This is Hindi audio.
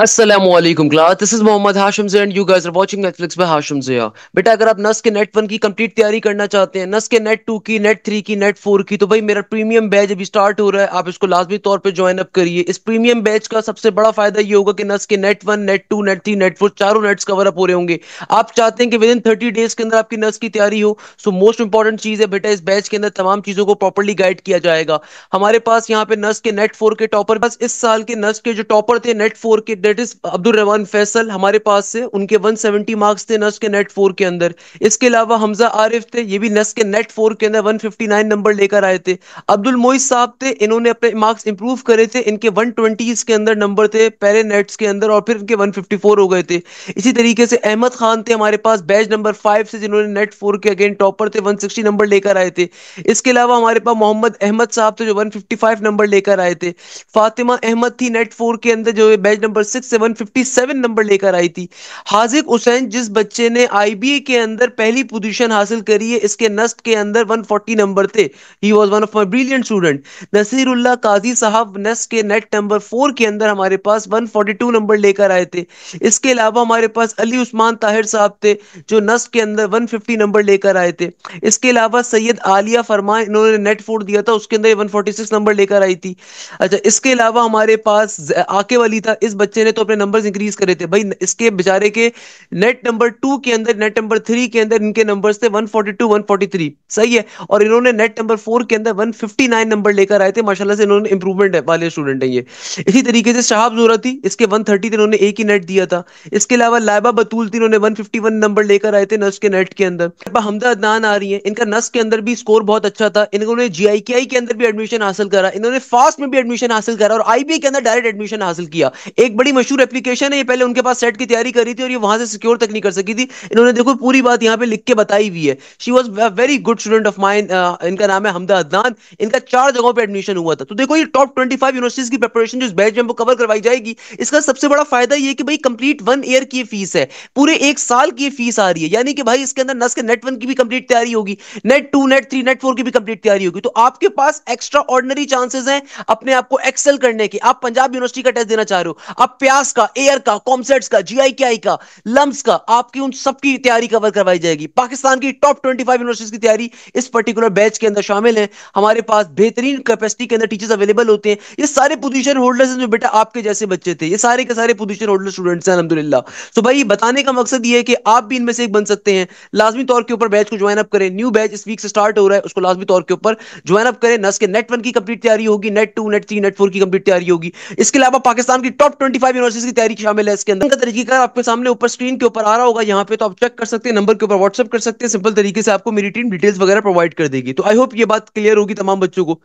Aslam class this is Mohammad Hashim Zia and you guys are watching Netflix by Hashim Zia बेटा अगर आप नस के नेट वन की कंप्लीट तैयारी करना चाहते हैं नस के नेट टू की नेट थ्री की नेट फोर की तो भाई मेरा प्रीमियम बैच अभी स्टार्ट हो रहा है आप इसको लाजमी तौर पे ज्वाइन अप करिए इस प्रीमियम बैच का सबसे बड़ा फायदा ये होगा कि नस के NET one NET two NET three NET four चारों नेट्स कवर अप हो रहे होंगे आप चाहते हैं कि विद इन थर्टी डेज के अंदर आपकी नस की तैयारी हो सो मोस्ट इंपॉर्टेंट चीज है बेटा इस बैच के अंदर तमाम चीजों को प्रॉपरली गाइड किया जाएगा हमारे पास यहाँ पे नस के नेट फोर के टॉपर बस इस साल के नस के जो टॉपर थे नेट फोर के दैट इज अब्दुल रहमान फैसल हमारे पास से उनके 170 मार्क्स थे नस के नेट फोर के अंदर इसके अलावा हमजा आरिफ थे ये भी नस के नेट फोर के अंदर 159 नंबर लेकर आए थे अब्दुल मोइस साहब थे इन्होंने अपने मार्क्स इंप्रूव करे थे इनके वन के अंदर नंबर थे पहले नेट्स के अंदर और फिर इनके वन हो गए थे इसी तरीके से अहमद खान थे हमारे पास बैच नंबर फाइव से जिन्होंने नेट फोर के अगेन टॉपर थे वन नंबर लेकर आए थे इसके अलावा हमारे पास मोहम्मद अहमद साहब थे जो वन नंबर लेकर आए थे फातिमा अहमद थी नेट फोर के अंदर जो बैच नंबर सिक्स नंबर लेकर आई थी हाजिक हुसैन जिस बच्चे ने आईबीए के अंदर पहली पोजीशन हासिल करी है इसके नस्ट के अंदर 140 नंबर थे ही was one of my brilliant student Nasirullah Qazi sahib NUST के नेट नंबर फोर के अंदर हमारे पास 142 नंबर लेकर आए थे इसके अलावा हमारे पास अली उस्मान ताहिर साहब थे जो नस्ट के अंदर 150 नंबर लेकर आए थे इसके अलावा सैयद आलिया फरमा इन्होंने नेट फोर दिया था उसके अंदर 146 नंबर लेकर आई थी अच्छा इसके अलावा हमारे पास आके वाली था इस बच्चे बच्चे ने तो अपने नंबर इंक्रीज करे थे भाई इसके बेचारे के नेट नंबर टू के अंदर नेट नंबर थ्री के अंदर इनके नंबर थे 142 143 सही है और इन्होंने नेट नंबर फोर के अंदर 159 नंबर लेकर आए थे माशाला से इन्होंने इंप्रूवमेंट वाले स्टूडेंट है ये इसी तरीके से शाहब जोरा थी इसके वन थर्टी इन्होंने एक ही नेट दिया था इसके अलावा लाइबा बतूल थी इन्होंने वन नंबर लेकर आए थे नर्स के नेट के अंदर हमदा अदनान आ रही है इनका नर्स के अंदर भी स्कोर बहुत अच्छा था इन्होंने जीआईकेआई के अंदर भी एडमिशन हासिल करा इन्होंने फास्ट में भी एडमिशन हासिल करा और आईबीए के अंदर डायरेक्ट एडमिशन हासिल किया एक बड़ी बड़ी मशहूर एप्लीकेशन है ये पहले उनके पास सेट की तैयारी करी थी और ये वहां से सिक्योर तक नहीं कर सकी थी इन्होंने देखो पूरी बात यहाँ पे लिख के बताई हुई है she was very good student of mine इनका नाम है हमदा अदनान इनका चार जगहों पर एडमिशन हुआ था तो देखो ये टॉप ट्वेंटी फाइव यूनिवर्सिटीज की प्रेपरेशन जो बैच में कवर करवाई जाएगी इसका सबसे बड़ा फायदा ये कि भाई कंप्लीट वन ईयर की फीस है पूरे एक साल की फीस आ रही है यानी कि भाई इसके अंदर नस के नेट वन की भी कंप्लीट तैयारी होगी NET two NET three NET four की भी कंप्लीट तैयारी होगी तो आपके पास एक्स्ट्रा ऑर्डनरी चांसेस हैं अपने आप को एक्सेल करने के आप पंजाब यूनिवर्सिटी का टेस्ट देना चाह रहे हो आप प्यास का एयर का कॉम्सेट्स का जीआईकेआई का लम्स का आपकी उन सबकी तैयारी कवर करवाई जाएगी पाकिस्तान की टॉप ट्वेंटी फाइव यूनिवर्सिटीज की तैयारी इस पर्टिकुलर बैच के अंदर शामिल है हमारे पास बेहतरीन कैपेसिटी के अंदर टीचर्स अवेलेबल होते हैं ये सारे पोजिशन होल्डर्स हैं जो बेटा आपके जैसे बच्चे थे ये सारे के सारे पोजिशन होल्डर स्टूडेंट्स हैं अलहमदिल्ला तो भाई बताने का मकसद ये है कि आप भी इनमें से एक बन सकते हैं लाजमी तौर के ऊपर बैच को ज्वाइन अप करें न्यू बैच इस वीक से स्टार्ट हो रहा है उसको लाजमी तौर के ऊपर ज्वाइन अप करें नस के नेट वन की कंप्लीट तैयारी होगी NET two NET three NET four की कंप्लीट तैयारी होगी इसके अलावा पाकिस्तान की टॉप ट्वेंटी पंजाब यूनिवर्सिटी की तैयारी शामिल है इसके अंदर तरीकेकार आपके सामने ऊपर स्क्रीन के ऊपर आ रहा होगा यहाँ पे तो आप चेक कर सकते हैं नंबर के ऊपर व्हाट्सअप कर सकते हैं सिंपल तरीके से आपको मेरी टीम डिटेल्स वगैरह प्रोवाइड कर देगी तो आई होप ये बात क्लियर होगी तमाम बच्चों को